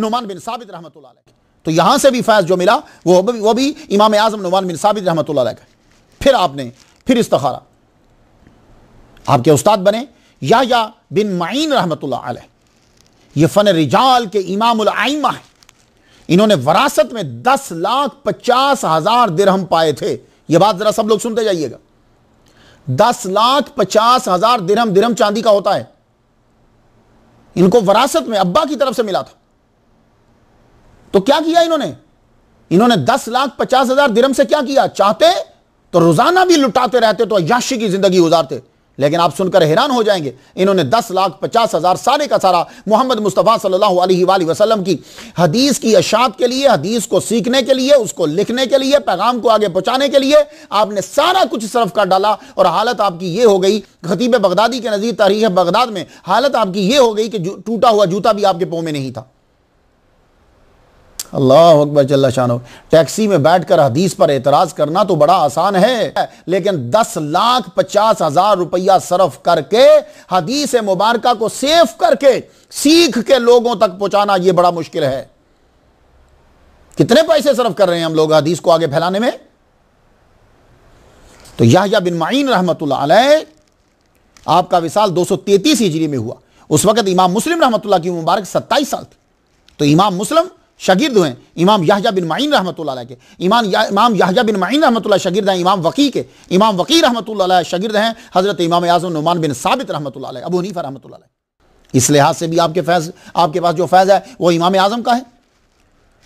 नुमान बिन साबित रहमत तो यहां से भी फैज जो मिला वो वो भी इमाम आजम नुमान बिन साबित रहमत का फिर आपने फिर इस्तारा आपके उस्ताद बने या, या बिन माइन रहमत यह फ़न रिजाल के इमाम आइमा है इन्होंने वरासत में दस लाख पचास हज़ार दिरहम पाए थे यह बात ज़रा सब लोग सुनते जाइएगा दस लाख पचास हज़ार दिरहम दिरहम चांदी का होता है इनको वरासत में अब्बा की तरफ से मिला था तो क्या किया इन्होंने इन्होंने दस लाख पचास हजार दिरम से क्या किया चाहते तो रोजाना भी लुटाते रहते तो अयाशी की जिंदगी गुजारते लेकिन आप सुनकर हैरान हो जाएंगे इन्होंने दस लाख पचास हजार सारे का सारा मोहम्मद मुस्तफ़ा सल्लल्लाहु अलैहि वसल्लम की हदीस की अशात के लिए हदीस को सीखने के लिए उसको लिखने के लिए पैगाम को आगे पहुंचाने के लिए आपने सारा कुछ सर्फ कर डाला और हालत आपकी ये हो गई खतीब बगदादी के नज़ीर तारीख बगदाद में हालत आपकी ये हो गई कि टूटा हुआ जूता भी आपके पो में नहीं था अल्लाह अकबर चल्ला शाह टैक्सी में बैठ कर हदीस पर एतराज़ करना तो बड़ा आसान है लेकिन दस लाख पचास हज़ार रुपया सरफ करके हदीस मुबारक को सेफ करके सीख के लोगों तक पहुंचाना यह बड़ा मुश्किल है कितने पैसे सरफ कर रहे हैं हम लोग हदीस को आगे फैलाने में तो या बिन माइन रहमत आपका विशाल दो सौ तैतीस हिजरी में हुआ उस वक्त इमाम मुस्लिम रहमत की मुबारक सत्ताईस साल थी तो इमाम मुस्लिम शगिर्द हैं इमाम याहजा बिन माइन रहमत के इमाम या, इमाम याहजा बिन माइन रहमत शगिर्द हैं इमाम वकी के इमाम वकी रहमत शगिर्द हैं हज़रत इमाम आज़म नुमान बिन साबित रहमत अबू हनीफा रहमत इस लिहाज से भी आपके फैज आपके पास जो फैज़ है वो इमाम आज़म का है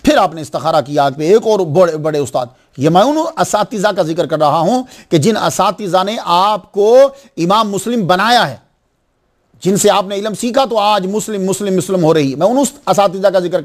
फिर आपने इस्तारा किया आप एक और बड़े बड़े उस्ताद ये मैं उन इसातजा का जिक्र कर रहा हूँ कि जिन इसातजा ने आपको इमाम मुस्लिम बनाया है जिनसे आपने इलम सीखा तो आज मुस्लिम मुस्लिम मुस्लिम हो रही है मैं उन उस इसातजा का जिक्र